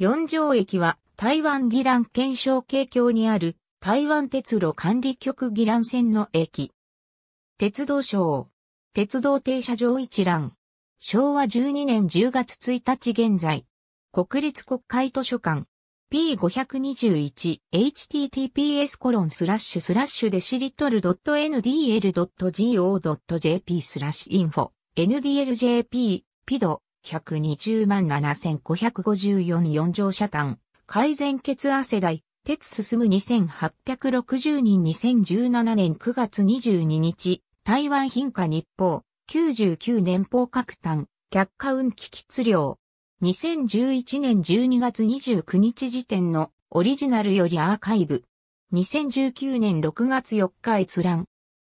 四条駅は台湾議蘭県証経橋にある台湾鉄路管理局議蘭線の駅。鉄道省。鉄道停車場一覧。昭和12年10月1日現在。国立国会図書館。p521https コロンスラッシュスラッシュでシリトル .ndl.go.jp スラッシュインフォ ndljp ピド120万7554 4乗車単、改善血汗代、鉄進む2860人2017年9月22日、台湾品価日報、99年報各単、客下運気質量。2011年12月29日時点のオリジナルよりアーカイブ。2019年6月4日閲覧。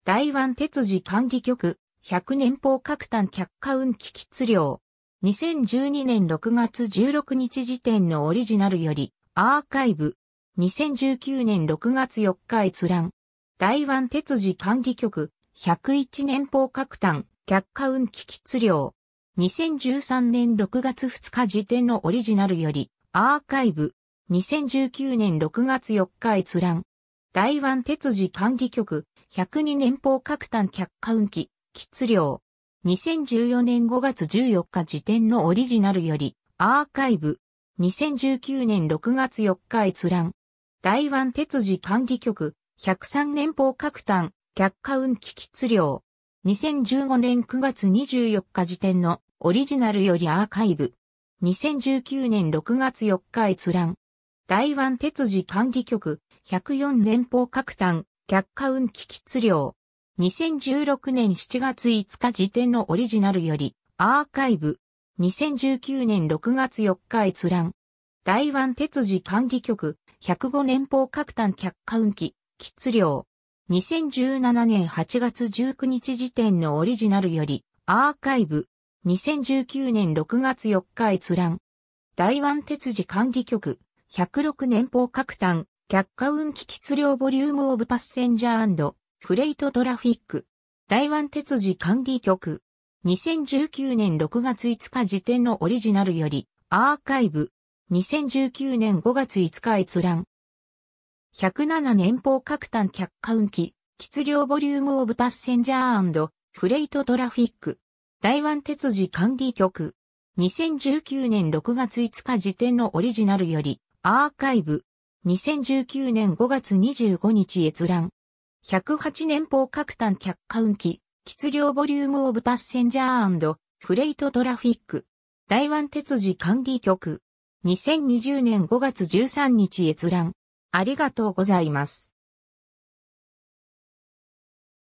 台湾鉄事管理局、100年報各単客下運気質量。2012年6月16日時点のオリジナルより、アーカイブ。2019年6月4日閲覧。台湾鉄次管理局、101年報各端、客下運気喫量。2013年6月2日時点のオリジナルより、アーカイブ。2019年6月4日閲覧。台湾鉄次管理局、102年報各端客下運気、喫量。2014年5月14日時点のオリジナルより、アーカイブ。2019年6月4日閲覧。台湾鉄次管理局、103年報各端、客下運気質量。2015年9月24日時点のオリジナルよりアーカイブ。2019年6月4日閲覧。台湾鉄次管理局、104連邦各端、客下運気質量。2016年7月5日時点のオリジナルより、アーカイブ。2019年6月4日閲覧。台湾鉄次管理局、105年報各単客運気、喫量。2017年8月19日時点のオリジナルより、アーカイブ。2019年6月4日閲覧。台湾鉄次管理局、106年報各端、客下運気喫量ボリュームオブパッセンジャーフレイトトラフィック。台湾鉄事管理局。2019年6月5日時点のオリジナルより、アーカイブ。2019年5月5日閲覧。107年報各端客観機、質量ボリュームオブパッセンジャーフレイトトラフィック。台湾鉄事管理局。2019年6月5日時点のオリジナルより、アーカイブ。2019年5月25日閲覧。108年砲各単客観運機、質量ボリュームオブパッセンジャーフレイトトラフィック。台湾鉄次管理局。2020年5月13日閲覧。ありがとうございます。